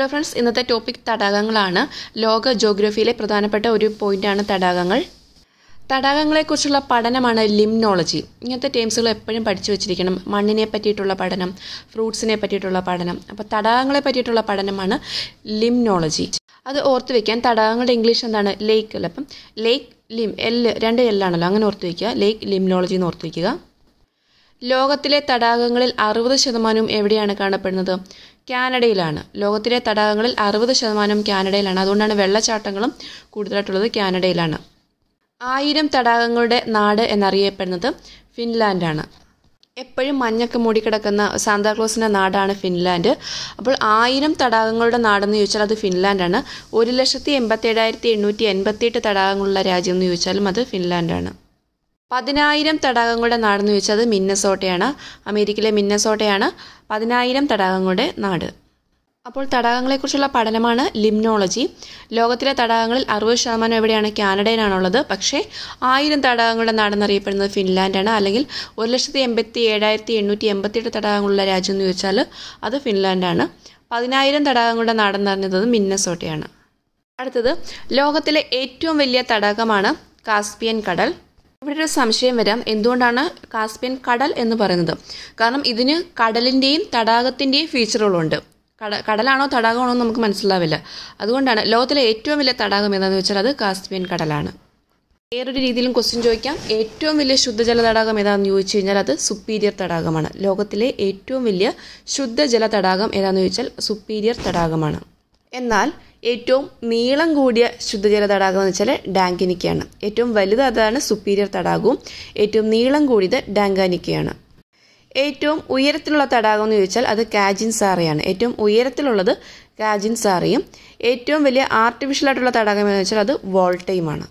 hello friends ഇന്നത്തെ topic തടാകങ്ങളാണ് ലോക ജോഗ്രഫിയിലെ പ്രധാനപ്പെട്ട ഒരു പോയിന്റാണ് തടാകങ്ങൾ തടാകങ്ങളെക്കുറിച്ചുള്ള പഠനമാണ് ലിംനോളജി ഇങ്ങനത്തെ ടേംസുകൾ എപ്പോഴും പഠിച്ചു വെച്ചിരിക്കണം മണ്ണിനെ പറ്റിയിട്ടുള്ള പഠനം ഫ്രൂട്ട്സിനെ പറ്റിയിട്ടുള്ള പഠനം അപ്പോൾ തടാകങ്ങളെ പറ്റിയിട്ടുള്ള പഠനമാണ് ലിംനോളജി അത് ഓർത്ത് വെക്കാൻ തടാകങ്ങളുടെ ഇംഗ്ലീഷ് എന്താണ് ലേക്ക് അല്ല അപ്പം ലേക്ക് ലിം എല്ല് രണ്ട് എല്ലാണല്ലോ അങ്ങനെ ഓർത്ത് വയ്ക്കുക ലേക്ക് ലിംനോളജി എന്ന് ഓർത്ത് വയ്ക്കുക ലോകത്തിലെ തടാകങ്ങളിൽ അറുപത് ശതമാനവും എവിടെയാണ് കാണപ്പെടുന്നത് കാനഡയിലാണ് ലോകത്തിലെ തടാകങ്ങളിൽ അറുപത് ശതമാനവും കാനഡയിലാണ് അതുകൊണ്ടാണ് വെള്ളച്ചാട്ടങ്ങളും കൂടുതലായിട്ടുള്ളത് കാനഡയിലാണ് ആയിരം തടാകങ്ങളുടെ നാട് എന്നറിയപ്പെടുന്നത് ഫിൻലാൻഡാണ് എപ്പോഴും മഞ്ഞൊക്കെ മൂടിക്കിടക്കുന്ന സാന്താക്ലോസിൻ്റെ നാടാണ് ഫിൻലാൻഡ് അപ്പോൾ ആയിരം തടാകങ്ങളുടെ നാടെന്ന് ചോദിച്ചാൽ അത് ഫിൻലാൻഡാണ് ഒരു ലക്ഷത്തി ഏഴായിരത്തി എണ്ണൂറ്റി എട്ട് തടാകങ്ങളുള്ള രാജ്യം എന്ന് ചോദിച്ചാലും അത് ഫിൻലാൻഡാണ് പതിനായിരം തടാകങ്ങളുടെ നാടെന്ന് അത് മിന്നസോട്ടയാണ് അമേരിക്കയിലെ മിന്നസോട്ടയാണ് പതിനായിരം തടാകങ്ങളുടെ നാട് അപ്പോൾ തടാകങ്ങളെക്കുറിച്ചുള്ള പഠനമാണ് ലിംനോളജി ലോകത്തിലെ തടാകങ്ങളിൽ അറുപത് ശതമാനം എവിടെയാണ് കാനഡയിലാണുള്ളത് പക്ഷേ ആയിരം തടാകങ്ങളുടെ നാടെന്നറിയപ്പെടുന്നത് ഫിൻലാൻഡാണ് അല്ലെങ്കിൽ ഒരു ലക്ഷത്തി എൺപത്തി ഏഴായിരത്തി എണ്ണൂറ്റി എൺപത്തിയെട്ട് തടാകങ്ങളുള്ള രാജ്യം എന്ന് ചോദിച്ചാൽ അത് ഫിൻലാൻഡാണ് പതിനായിരം തടാകങ്ങളുടെ പറഞ്ഞത് മിന്നസോട്ടയാണ് അടുത്തത് ലോകത്തിലെ ഏറ്റവും വലിയ തടാകമാണ് കാസ്പിയൻ കടൽ ഇവിടെ ഒരു സംശയം വരാം എന്തുകൊണ്ടാണ് കാസ്പിയൻ കടൽ എന്ന് പറയുന്നത് കാരണം ഇതിന് കടലിൻ്റെയും തടാകത്തിൻ്റെയും ഫീച്ചറുകളുണ്ട് കട കടലാണോ തടാകമാണോ നമുക്ക് മനസ്സിലാവില്ല അതുകൊണ്ടാണ് ലോകത്തിലെ ഏറ്റവും വലിയ തടാകം എന്താണെന്ന് വെച്ചാൽ അത് കാസ്പിയൻ കടലാണ് വേറൊരു രീതിയിലും ക്വസ്റ്റ്യൻ ചോദിക്കാം ഏറ്റവും വലിയ ശുദ്ധജല തടാകം ഏതാണെന്ന് ചോദിച്ചു കഴിഞ്ഞാൽ അത് സുപ്പീരിയർ തടാകമാണ് ലോകത്തിലെ ഏറ്റവും വലിയ ശുദ്ധജല തടാകം ഏതാണെന്ന് ചോദിച്ചാൽ സുപ്പീരിയർ തടാകമാണ് എന്നാൽ ഏറ്റവും നീളം കൂടിയ ശുദ്ധജല തടാകം എന്ന് വെച്ചാൽ ഡാങ്കിനിക്കയാണ് ഏറ്റവും വലുത് അതാണ് സുപ്പീരിയർ തടാകവും ഏറ്റവും നീളം കൂടിയത് ഡാങ്കാനിക്കയാണ് ഏറ്റവും ഉയരത്തിലുള്ള തടാകം എന്ന് ചോദിച്ചാൽ അത് കാജിൻ സാറയാണ് ഏറ്റവും ഉയരത്തിലുള്ളത് കാജിൻ സാറയും ഏറ്റവും വലിയ ആർട്ടിഫിഷ്യൽ ആയിട്ടുള്ള തടാകം എന്ന് വെച്ചാൽ അത് വോൾട്ടയുമാണ്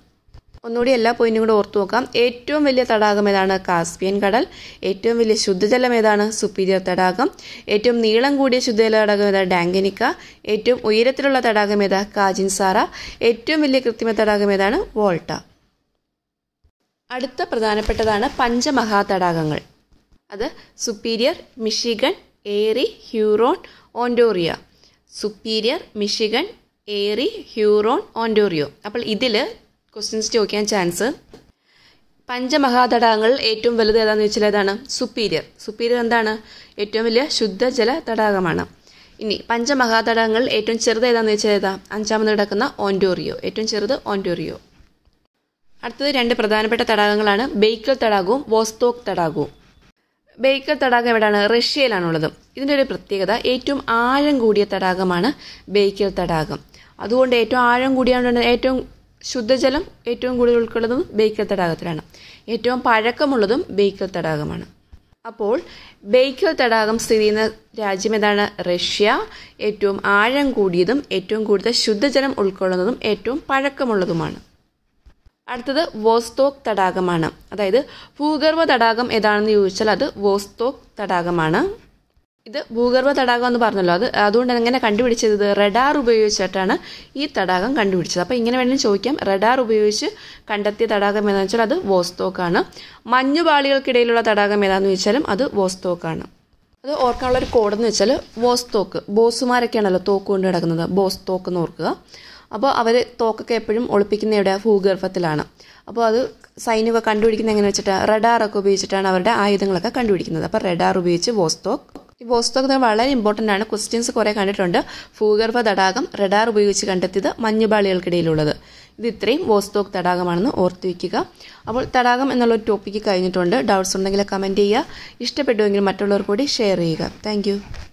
ഒന്നുകൂടി എല്ലാ പോയിന്റും കൂടെ ഓർത്തു നോക്കാം ഏറ്റവും വലിയ തടാകം ഏതാണ് കാസ്പിയൻ കടൽ ഏറ്റവും വലിയ ശുദ്ധജലം ഏതാണ് സുപ്പീരിയർ തടാകം ഏറ്റവും നീളം കൂടിയ ശുദ്ധജല തടാകം ഏതാ ഡാങ്കനിക്ക ഏറ്റവും ഉയരത്തിലുള്ള തടാകം ഏതാ കാജിൻസാറ ഏറ്റവും വലിയ കൃത്രിമ തടാകം ഏതാണ് വോൾട്ട അടുത്ത പ്രധാനപ്പെട്ടതാണ് പഞ്ചമഹാതടാകങ്ങൾ അത് Superior Michigan Erie Huron Ontario Superior Michigan Erie Huron Ontario അപ്പോൾ ഇതിൽ ക്വസ്റ്റ്യൻസ് ചോദിക്കാൻ ചാൻസ് പഞ്ചമഹാതടാകങ്ങൾ ഏറ്റവും വലുത് ഏതാണെന്ന് വെച്ചാൽ ഏതാണ് സുപ്പീരിയർ സുപ്പീരിയർ എന്താണ് ഏറ്റവും വലിയ ശുദ്ധജല തടാകമാണ് ഇനി പഞ്ചമഹാതടാകങ്ങൾ ഏറ്റവും ചെറുത് ഏതാണെന്ന് വെച്ചാൽ ഏതാ അഞ്ചാമത് കിടക്കുന്ന ഓൻഡോറിയോ ഏറ്റവും ചെറുത് ഓൻഡോറിയോ അടുത്തത് രണ്ട് പ്രധാനപ്പെട്ട തടാകങ്ങളാണ് ബേക്കൽ തടാകവും വോസ്തോക് തടാകവും ബേക്കൽ തടാകം എവിടെയാണ് റഷ്യയിലാണുള്ളത് ഇതിൻ്റെ ഒരു പ്രത്യേകത ഏറ്റവും ആഴം കൂടിയ തടാകമാണ് ബേക്കൽ തടാകം അതുകൊണ്ട് ഏറ്റവും ആഴം കൂടിയാണ് ഏറ്റവും ശുദ്ധജലം ഏറ്റവും കൂടുതൽ ഉൾക്കൊള്ളുന്നതും ബേക്കൽ തടാകത്തിലാണ് ഏറ്റവും പഴക്കമുള്ളതും ബേക്കൽ തടാകമാണ് അപ്പോൾ ബേക്കൽ തടാകം സ്ഥിതി ചെയ്യുന്ന രാജ്യം ഏതാണ് റഷ്യ ഏറ്റവും ആഴം കൂടിയതും ഏറ്റവും കൂടുതൽ ശുദ്ധജലം ഉൾക്കൊള്ളുന്നതും ഏറ്റവും പഴക്കമുള്ളതുമാണ് അടുത്തത് വോസ്തോക് തടാകമാണ് അതായത് ഭൂഗർഭ തടാകം ഏതാണെന്ന് ചോദിച്ചാൽ അത് വോസ്തോക് തടാകമാണ് ഇത് ഭൂഗർഭ തടാകം എന്ന് പറഞ്ഞല്ലോ അത് അതുകൊണ്ട് എങ്ങനെ കണ്ടുപിടിച്ചത് ഇത് റഡാർ ഉപയോഗിച്ചിട്ടാണ് ഈ തടാകം കണ്ടുപിടിച്ചത് അപ്പോൾ ഇങ്ങനെ വേണമെങ്കിൽ ചോദിക്കാം റഡാർ ഉപയോഗിച്ച് കണ്ടെത്തിയ തടാകം ഏതാണെന്ന് വെച്ചാൽ അത് വോസ്തോക്കാണ് മഞ്ഞുപാളികൾക്കിടയിലുള്ള തടാകം ഏതാണെന്ന് ചോദിച്ചാലും അത് വോസ്തോക്കാണ് അത് ഓർക്കാനുള്ള ഒരു കോഡെന്ന് വെച്ചാൽ വോസ്തോക്ക് ബോസുമാരൊക്കെയാണല്ലോ തോക്ക് കൊണ്ട് കിടക്കുന്നത് ബോസ്തോക്ക് എന്ന് ഓർക്കുക അപ്പോൾ അവർ തോക്കൊക്കെ എപ്പോഴും ഒളിപ്പിക്കുന്ന ഇവിടെ ഭൂഗർഭത്തിലാണ് അപ്പോൾ അത് സൈനിക കണ്ടുപിടിക്കുന്നത് എങ്ങനെ വെച്ചിട്ടാണ് റഡാറൊക്കെ ഉപയോഗിച്ചിട്ടാണ് അവരുടെ ആയുധങ്ങളൊക്കെ കണ്ടുപിടിക്കുന്നത് അപ്പോൾ റഡാർ ഉപയോഗിച്ച് വോസ്തോക്ക് ഈ വസ്തുതകൾ വളരെ ഇമ്പോർട്ടൻ്റ് ആണ് ക്വസ്റ്റ്യൻസ് കുറേ കണ്ടിട്ടുണ്ട് ഭൂഗർഭ തടാകം റഡാർ ഉപയോഗിച്ച് കണ്ടെത്തിയത് മഞ്ഞുപാളികൾക്കിടയിലുള്ളത് ഇത് ഇത്രയും വോസ്തോക്ക് തടാകമാണെന്ന് ഓർത്തു വയ്ക്കുക അപ്പോൾ തടാകം എന്നുള്ള ടോപ്പിക്ക് കഴിഞ്ഞിട്ടുണ്ട് ഡൗട്ട്സ് ഉണ്ടെങ്കിൽ കമൻറ്റ് ചെയ്യുക ഇഷ്ടപ്പെട്ടുവെങ്കിൽ മറ്റുള്ളവർ കൂടി ഷെയർ ചെയ്യുക താങ്ക്